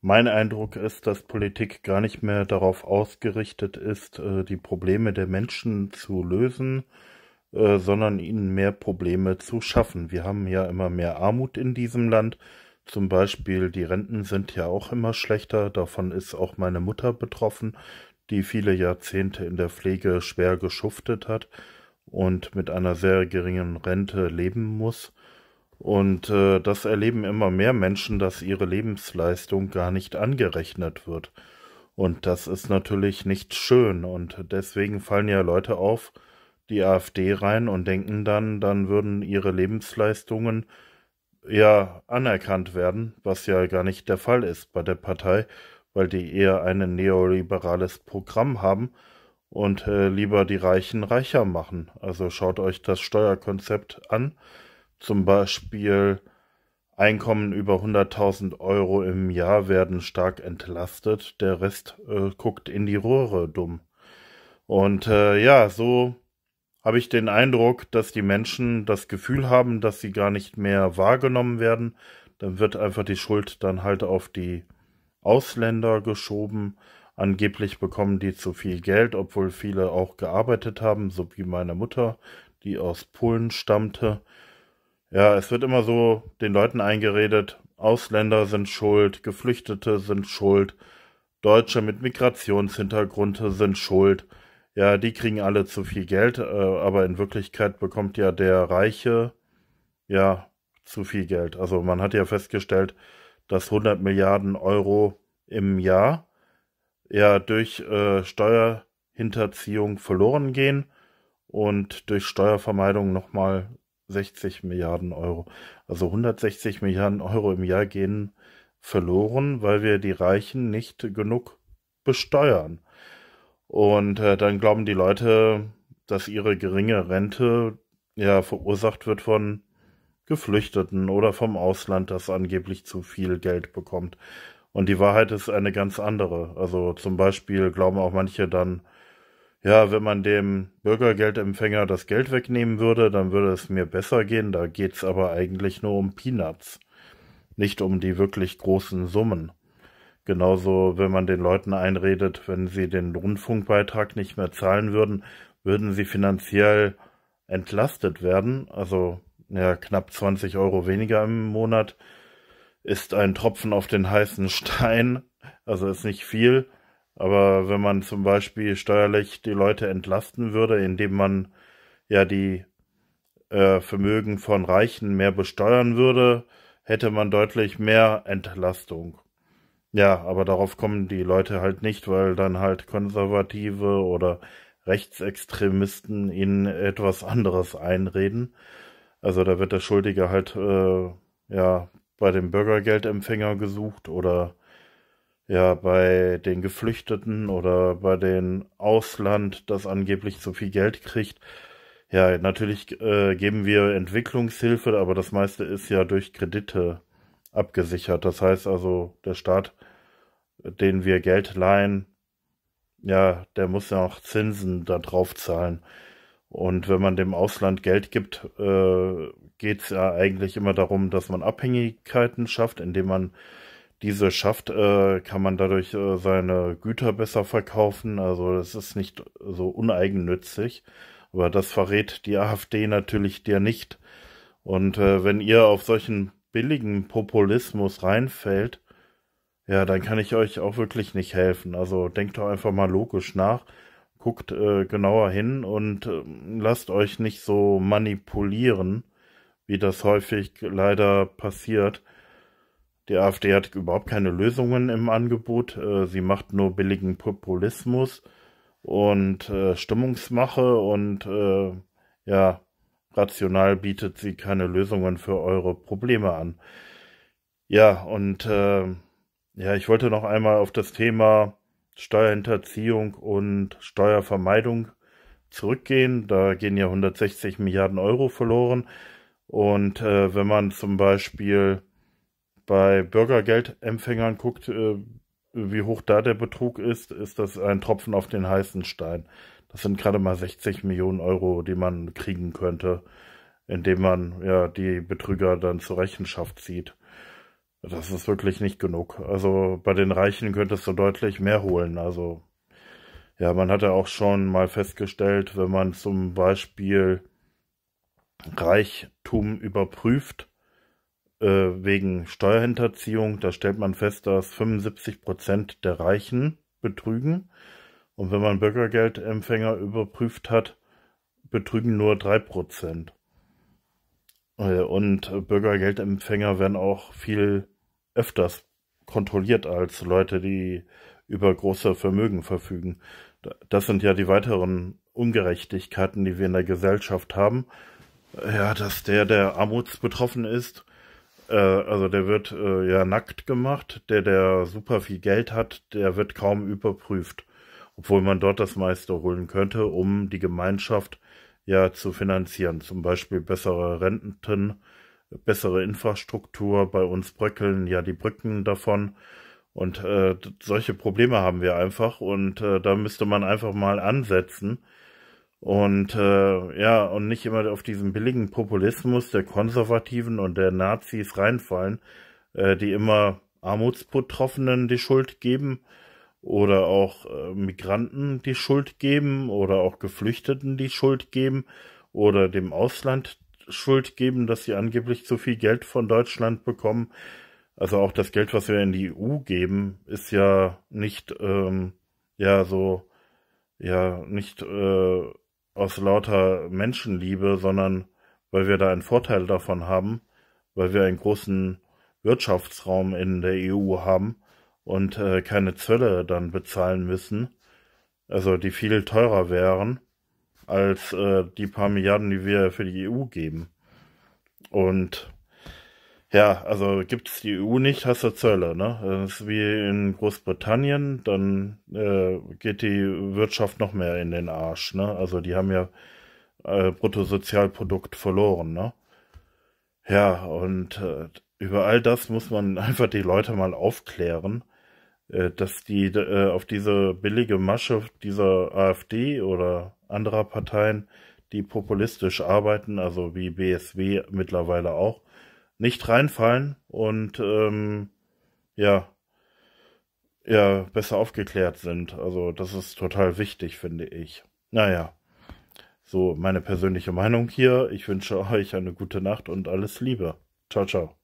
Mein Eindruck ist, dass Politik gar nicht mehr darauf ausgerichtet ist, äh, die Probleme der Menschen zu lösen, äh, sondern ihnen mehr Probleme zu schaffen. Wir haben ja immer mehr Armut in diesem Land. Zum Beispiel die Renten sind ja auch immer schlechter. Davon ist auch meine Mutter betroffen, die viele Jahrzehnte in der Pflege schwer geschuftet hat und mit einer sehr geringen Rente leben muss. Und äh, das erleben immer mehr Menschen, dass ihre Lebensleistung gar nicht angerechnet wird. Und das ist natürlich nicht schön. Und deswegen fallen ja Leute auf die AfD rein und denken dann, dann würden ihre Lebensleistungen ja anerkannt werden, was ja gar nicht der Fall ist bei der Partei, weil die eher ein neoliberales Programm haben und äh, lieber die Reichen reicher machen. Also schaut euch das Steuerkonzept an zum Beispiel Einkommen über 100.000 Euro im Jahr werden stark entlastet, der Rest äh, guckt in die Röhre dumm. Und äh, ja, so habe ich den Eindruck, dass die Menschen das Gefühl haben, dass sie gar nicht mehr wahrgenommen werden. Dann wird einfach die Schuld dann halt auf die Ausländer geschoben. Angeblich bekommen die zu viel Geld, obwohl viele auch gearbeitet haben, so wie meine Mutter, die aus Polen stammte. Ja, es wird immer so den Leuten eingeredet, Ausländer sind schuld, Geflüchtete sind schuld, Deutsche mit Migrationshintergrund sind schuld. Ja, die kriegen alle zu viel Geld, äh, aber in Wirklichkeit bekommt ja der Reiche ja zu viel Geld. Also man hat ja festgestellt, dass 100 Milliarden Euro im Jahr ja durch äh, Steuerhinterziehung verloren gehen und durch Steuervermeidung nochmal 60 Milliarden Euro. Also 160 Milliarden Euro im Jahr gehen verloren, weil wir die Reichen nicht genug besteuern. Und äh, dann glauben die Leute, dass ihre geringe Rente ja verursacht wird von Geflüchteten oder vom Ausland, das angeblich zu viel Geld bekommt. Und die Wahrheit ist eine ganz andere. Also zum Beispiel glauben auch manche dann, ja, wenn man dem Bürgergeldempfänger das Geld wegnehmen würde, dann würde es mir besser gehen. Da geht es aber eigentlich nur um Peanuts, nicht um die wirklich großen Summen. Genauso, wenn man den Leuten einredet, wenn sie den Rundfunkbeitrag nicht mehr zahlen würden, würden sie finanziell entlastet werden. Also ja, knapp 20 Euro weniger im Monat ist ein Tropfen auf den heißen Stein. Also ist nicht viel aber wenn man zum Beispiel steuerlich die Leute entlasten würde, indem man ja die äh, Vermögen von Reichen mehr besteuern würde, hätte man deutlich mehr Entlastung. Ja, aber darauf kommen die Leute halt nicht, weil dann halt Konservative oder Rechtsextremisten ihnen etwas anderes einreden. Also da wird der Schuldige halt äh, ja bei dem Bürgergeldempfänger gesucht oder ja bei den Geflüchteten oder bei den Ausland, das angeblich so viel Geld kriegt. Ja, natürlich äh, geben wir Entwicklungshilfe, aber das meiste ist ja durch Kredite abgesichert. Das heißt also, der Staat, den wir Geld leihen, ja, der muss ja auch Zinsen da drauf zahlen. Und wenn man dem Ausland Geld gibt, äh, geht es ja eigentlich immer darum, dass man Abhängigkeiten schafft, indem man diese schafft, äh, kann man dadurch äh, seine Güter besser verkaufen. Also das ist nicht so uneigennützig. Aber das verrät die AfD natürlich dir nicht. Und äh, wenn ihr auf solchen billigen Populismus reinfällt, ja, dann kann ich euch auch wirklich nicht helfen. Also denkt doch einfach mal logisch nach, guckt äh, genauer hin und äh, lasst euch nicht so manipulieren, wie das häufig leider passiert. Die AfD hat überhaupt keine Lösungen im Angebot. Äh, sie macht nur billigen Populismus und äh, Stimmungsmache und äh, ja, rational bietet sie keine Lösungen für eure Probleme an. Ja, und ja, ich wollte noch einmal auf das Thema Steuerhinterziehung und Steuervermeidung zurückgehen. Da gehen ja 160 Milliarden Euro verloren. Und äh, wenn man zum Beispiel bei Bürgergeldempfängern guckt, äh, wie hoch da der Betrug ist, ist das ein Tropfen auf den heißen Stein. Das sind gerade mal 60 Millionen Euro, die man kriegen könnte, indem man ja die Betrüger dann zur Rechenschaft zieht. Das ist wirklich nicht genug. Also bei den Reichen könntest du deutlich mehr holen. Also ja, man hat ja auch schon mal festgestellt, wenn man zum Beispiel Reichtum überprüft, äh, wegen Steuerhinterziehung, da stellt man fest, dass 75 Prozent der Reichen betrügen. Und wenn man Bürgergeldempfänger überprüft hat, betrügen nur drei Prozent. Äh, und Bürgergeldempfänger werden auch viel öfters kontrolliert als Leute, die über große Vermögen verfügen. Das sind ja die weiteren Ungerechtigkeiten, die wir in der Gesellschaft haben. Ja, dass der, der armutsbetroffen ist, äh, also der wird äh, ja nackt gemacht, der, der super viel Geld hat, der wird kaum überprüft, obwohl man dort das meiste holen könnte, um die Gemeinschaft ja zu finanzieren. Zum Beispiel bessere Renten, bessere Infrastruktur, bei uns bröckeln ja die Brücken davon. Und äh, solche Probleme haben wir einfach und äh, da müsste man einfach mal ansetzen und äh, ja, und nicht immer auf diesen billigen Populismus der Konservativen und der Nazis reinfallen, äh, die immer Armutsbetroffenen die Schuld geben oder auch äh, Migranten die Schuld geben oder auch Geflüchteten die Schuld geben oder dem Ausland Schuld geben, dass sie angeblich zu viel Geld von Deutschland bekommen. Also auch das Geld, was wir in die EU geben, ist ja nicht ähm, ja so ja nicht äh, aus lauter Menschenliebe, sondern weil wir da einen Vorteil davon haben, weil wir einen großen Wirtschaftsraum in der EU haben und äh, keine Zölle dann bezahlen müssen, also die viel teurer wären als äh, die paar Milliarden, die wir für die EU geben. Und ja, also gibt's die EU nicht, hast du Zölle, ne? Das ist wie in Großbritannien, dann äh, geht die Wirtschaft noch mehr in den Arsch, ne? Also die haben ja äh, Bruttosozialprodukt verloren, ne? Ja, und äh, über all das muss man einfach die Leute mal aufklären, äh, dass die äh, auf diese billige Masche dieser AfD oder anderer Parteien, die populistisch arbeiten, also wie BSW mittlerweile auch, nicht reinfallen und ähm, ja, ja, besser aufgeklärt sind. Also das ist total wichtig, finde ich. Naja, so meine persönliche Meinung hier. Ich wünsche euch eine gute Nacht und alles Liebe. Ciao, ciao.